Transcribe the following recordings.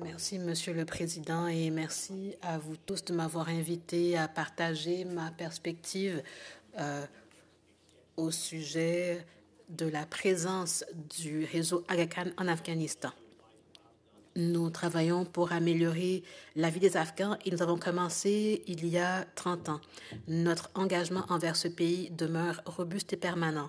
Merci, Monsieur le Président, et merci à vous tous de m'avoir invité à partager ma perspective euh, au sujet de la présence du réseau Aga en Afghanistan. Nous travaillons pour améliorer la vie des Afghans et nous avons commencé il y a 30 ans. Notre engagement envers ce pays demeure robuste et permanent.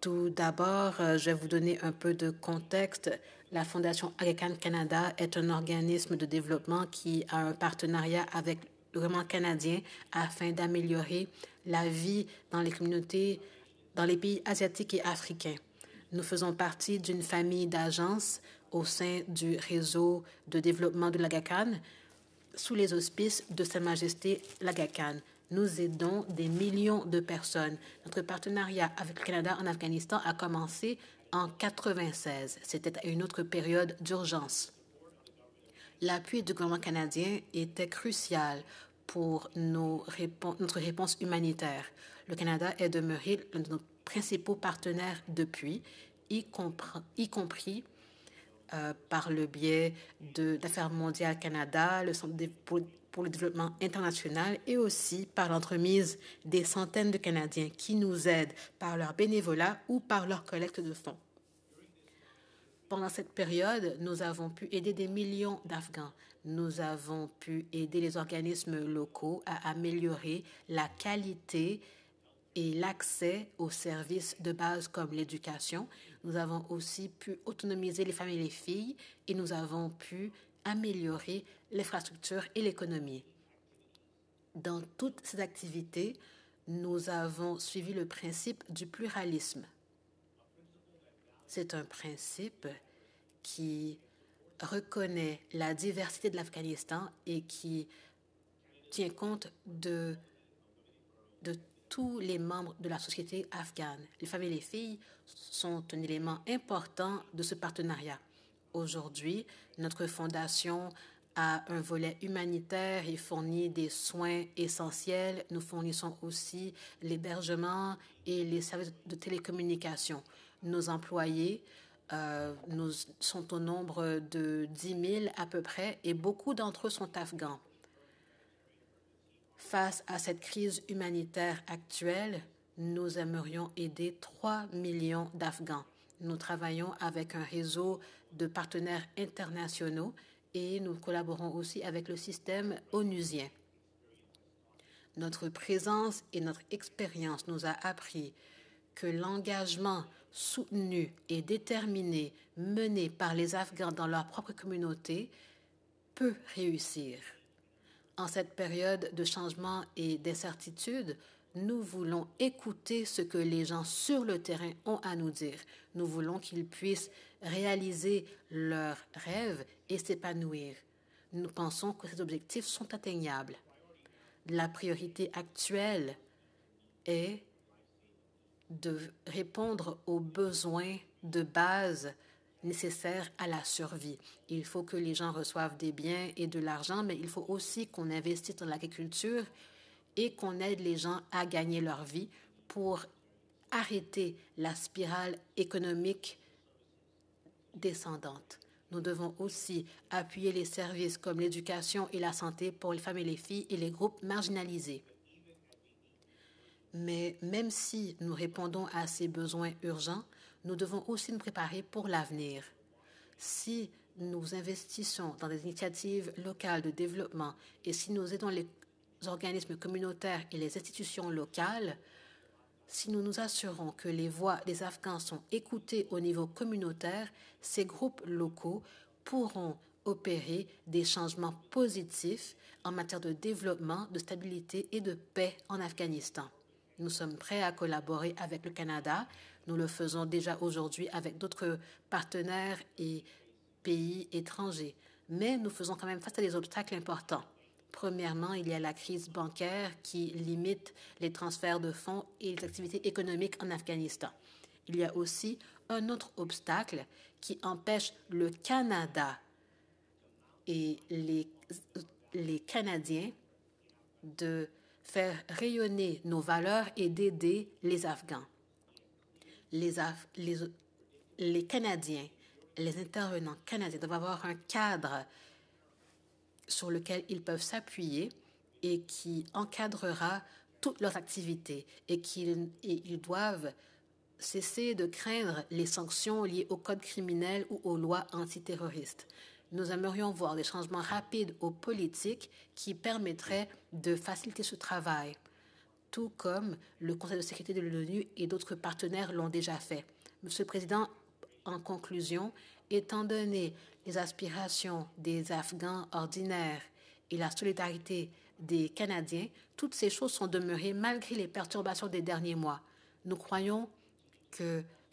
Tout d'abord, euh, je vais vous donner un peu de contexte la Fondation Khan Canada est un organisme de développement qui a un partenariat avec le gouvernement canadien afin d'améliorer la vie dans les communautés, dans les pays asiatiques et africains. Nous faisons partie d'une famille d'agences au sein du réseau de développement de l'AGACAN sous les auspices de Sa Majesté l'AGACAN. Nous aidons des millions de personnes. Notre partenariat avec le Canada en Afghanistan a commencé en 96. C'était une autre période d'urgence. L'appui du gouvernement canadien était crucial pour notre réponse humanitaire. Le Canada est demeuré l'un de nos principaux partenaires depuis, y, compris euh, par le biais d'Affaires mondiales Canada, le Centre pour le développement international et aussi par l'entremise des centaines de Canadiens qui nous aident par leur bénévolat ou par leur collecte de fonds. Pendant cette période, nous avons pu aider des millions d'Afghans. Nous avons pu aider les organismes locaux à améliorer la qualité et l'accès aux services de base comme l'éducation. Nous avons aussi pu autonomiser les femmes et les filles et nous avons pu améliorer l'infrastructure et l'économie. Dans toutes ces activités, nous avons suivi le principe du pluralisme. C'est un principe qui reconnaît la diversité de l'Afghanistan et qui tient compte de, tous les membres de la société afghane. Les femmes et les filles sont un élément important de ce partenariat. Aujourd'hui, notre fondation a un volet humanitaire et fournit des soins essentiels. Nous fournissons aussi l'hébergement et les services de télécommunication nos employés euh, sont au nombre de 10 000 à peu près et beaucoup d'entre eux sont afghans. Face à cette crise humanitaire actuelle, nous aimerions aider 3 millions d'Afghans. Nous travaillons avec un réseau de partenaires internationaux et nous collaborons aussi avec le système onusien. Notre présence et notre expérience nous a appris que l'engagement soutenu et déterminé, mené par les Afghans dans leur propre communauté peut réussir. En cette période de changement et d'incertitude, nous voulons écouter ce que les gens sur le terrain ont à nous dire. Nous voulons qu'ils puissent réaliser leurs rêves et s'épanouir. Nous pensons que ces objectifs sont atteignables. La priorité actuelle est de répondre aux besoins de base nécessaires à la survie. Il faut que les gens reçoivent des biens et de l'argent, mais il faut aussi qu'on investisse dans l'agriculture et qu'on aide les gens à gagner leur vie pour arrêter la spirale économique descendante. Nous devons aussi appuyer les services comme l'éducation et la santé pour les femmes et les filles et les groupes marginalisés. Mais même si nous répondons à ces besoins urgents, nous devons aussi nous préparer pour l'avenir. Si nous investissons dans des initiatives locales de développement et si nous aidons les organismes communautaires et les institutions locales, si nous nous assurons que les voix des Afghans sont écoutées au niveau communautaire, ces groupes locaux pourront opérer des changements positifs en matière de développement, de stabilité et de paix en Afghanistan. Nous sommes prêts à collaborer avec le Canada. Nous le faisons déjà aujourd'hui avec d'autres partenaires et pays étrangers. Mais nous faisons quand même face à des obstacles importants. Premièrement, il y a la crise bancaire qui limite les transferts de fonds et les activités économiques en Afghanistan. Il y a aussi un autre obstacle qui empêche le Canada et les, les Canadiens de faire rayonner nos valeurs et d'aider les Afghans, les, les, Canadiens, les intervenants canadiens doivent avoir un cadre sur lequel ils peuvent s'appuyer et qui encadrera toutes leurs activités et qu'ils ils doivent cesser de craindre les sanctions liées au code criminel ou aux lois antiterroristes nous aimerions voir des changements rapides aux politiques qui permettraient de faciliter ce travail, tout comme le Conseil de sécurité de l'ONU et d'autres partenaires l'ont déjà fait. Monsieur le Président, en conclusion, étant donné les aspirations des Afghans ordinaires et la solidarité des Canadiens, toutes ces choses sont demeurées malgré les perturbations des derniers mois. Nous croyons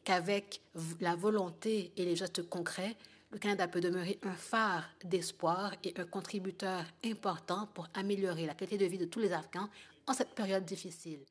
qu'avec la volonté et les gestes concrets, le Canada peut demeurer un phare d'espoir et un contributeur important pour améliorer la qualité de vie de tous les Afghans en cette période difficile.